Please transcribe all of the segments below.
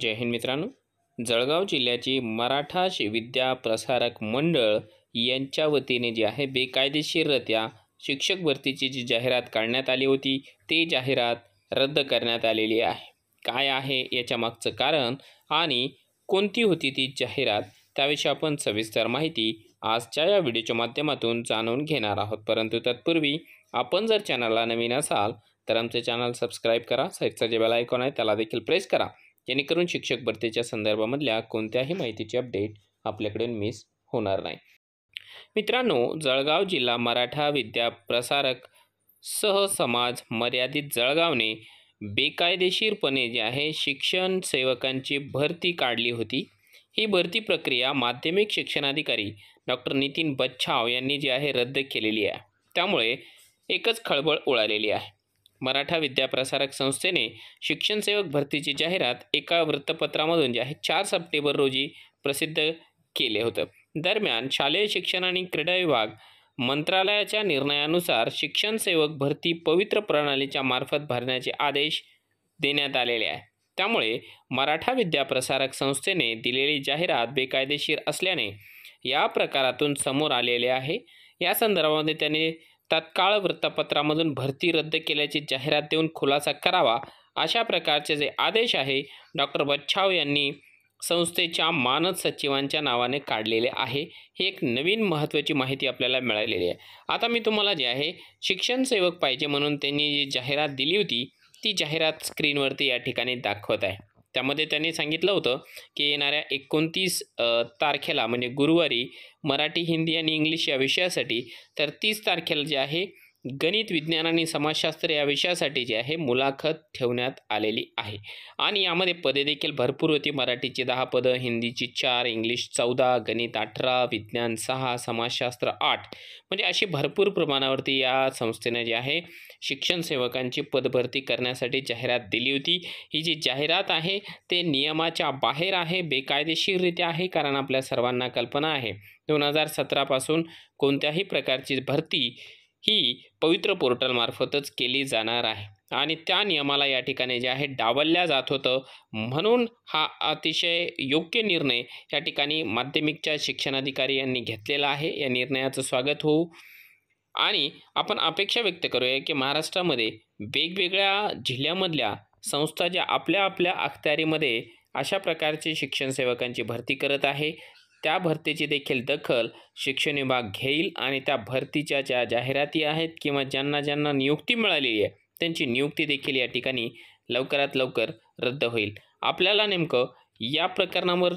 जय हिंद मित्रांनो जळगाव जिल्ह्याची मराठा विद्या प्रसारक मंडळ यांच्या वतीने जी आहे बेकायदेशीररित्या शिक्षक भरतीची जी जाहिरात काढण्यात आली होती ती जाहिरात रद्द करण्यात आलेली आहे काय आहे याच्या मागचं कारण आणि कोणती होती ती जाहिरात त्याविषयी आपण सविस्तर माहिती आजच्या या व्हिडिओच्या माध्यमातून जाणून घेणार आहोत परंतु तत्पूर्वी आपण जर चॅनलला नवीन असाल तर आमचे चॅनल सबस्क्राईब करा साईडचा जे बेल आयकॉन आहे त्याला देखील प्रेस करा जेणेकरून शिक्षक भरतीच्या संदर्भामधल्या कोणत्याही माहितीची अपडेट आपल्याकडे मिस होणार नाही मित्रांनो जळगाव जिल्हा मराठा विद्या प्रसारक सहसमाज मर्यादित जळगावने बेकायदेशीरपणे जे आहे शिक्षण सेवकांची भरती काढली होती ही भरती प्रक्रिया माध्यमिक शिक्षणाधिकारी डॉक्टर नितीन बच्छाव यांनी जी आहे रद्द केलेली आहे त्यामुळे एकच खळबळ उडालेली आहे मराठा विद्याप्रसारक संस्थेने शिक्षणसेवक भरतीची जाहिरात एका वृत्तपत्रामधून जे आहे चार सप्टेंबर रोजी प्रसिद्ध केले होतं दरम्यान शालेय शिक्षण आणि क्रीडा विभाग मंत्रालयाच्या निर्णयानुसार शिक्षणसेवक भरती पवित्र प्रणालीच्या मार्फत भरण्याचे आदेश देण्यात आलेले आहे त्यामुळे मराठा विद्याप्रसारक संस्थेने दिलेली जाहिरात बेकायदेशीर असल्याने या प्रकारातून समोर आलेले आहे या संदर्भामध्ये त्यांनी तत्काळ वृत्तपत्रामधून भरती रद्द केल्याची जाहिरात देऊन खुलासा करावा अशा प्रकारचे जे आदेश आहे डॉक्टर बच्छाव यांनी संस्थेच्या मानद सचिवांच्या नावाने काढलेले आहे ही एक नवीन महत्त्वाची माहिती आपल्याला मिळालेली आहे आता मी तुम्हाला जे आहे शिक्षण सेवक पाहिजे म्हणून त्यांनी जी जाहिरात दिली होती ती जाहिरात स्क्रीनवरती या ठिकाणी दाखवत आहे त्यामध्ये त्यांनी सांगितलं होतं की येणाऱ्या एकोणतीस तारखेला म्हणजे गुरुवारी मराठी हिंदी आणि इंग्लिश या विषयासाठी तर तीस तारखेला जे आहे गणित विज्ञान आणि समाजशास्त्र या विषयासाठी जी आहे मुलाखत ठेवण्यात आलेली आहे आणि यामध्ये पदे देखील भरपूर होती मराठीची दहा पदं हिंदीची चार इंग्लिश चौदा गणित अठरा विज्ञान सहा समाजशास्त्र आठ म्हणजे अशी भरपूर प्रमाणावरती या संस्थेने जी आहे शिक्षण सेवकांची पदभरती करण्यासाठी जाहिरात दिली होती ही जी जाहिरात आहे ते नियमाच्या बाहेर आहे बेकायदेशीररित्या आहे कारण आपल्या सर्वांना कल्पना आहे दोन हजार सतरापासून कोणत्याही प्रकारची भरती ही पवित्र पोर्टलमार्फतच केली जाणार आहे आणि त्या नियमाला या ठिकाणी जे आहे डावलल्या जात होतं म्हणून हा अतिशय योग्य निर्णय या ठिकाणी माध्यमिकच्या शिक्षणाधिकारी यांनी घेतलेला आहे या निर्णयाचं स्वागत होऊ आणि आपण अपेक्षा व्यक्त करूया की महाराष्ट्रामध्ये वेगवेगळ्या जिल्ह्यामधल्या संस्था ज्या आपल्या आपल्या अखत्यारीमध्ये अशा प्रकारचे शिक्षण सेवकांची भरती करत आहे त्या भरतीची देखील दखल शिक्षण विभाग घेईल आणि त्या भरतीच्या ज्या जाहिराती आहेत किंवा ज्यांना ज्यांना नियुक्ती मिळालेली आहे त्यांची नियुक्ती देखील या ठिकाणी लवकरात लवकर रद्द होईल आपल्याला नेमकं या प्रकरणावर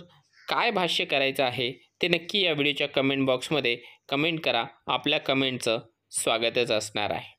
काय भाष्य करायचं आहे ते नक्की या व्हिडिओच्या कमेंट बॉक्समध्ये कमेंट करा आपल्या कमेंटचं स्वागतच असणार आहे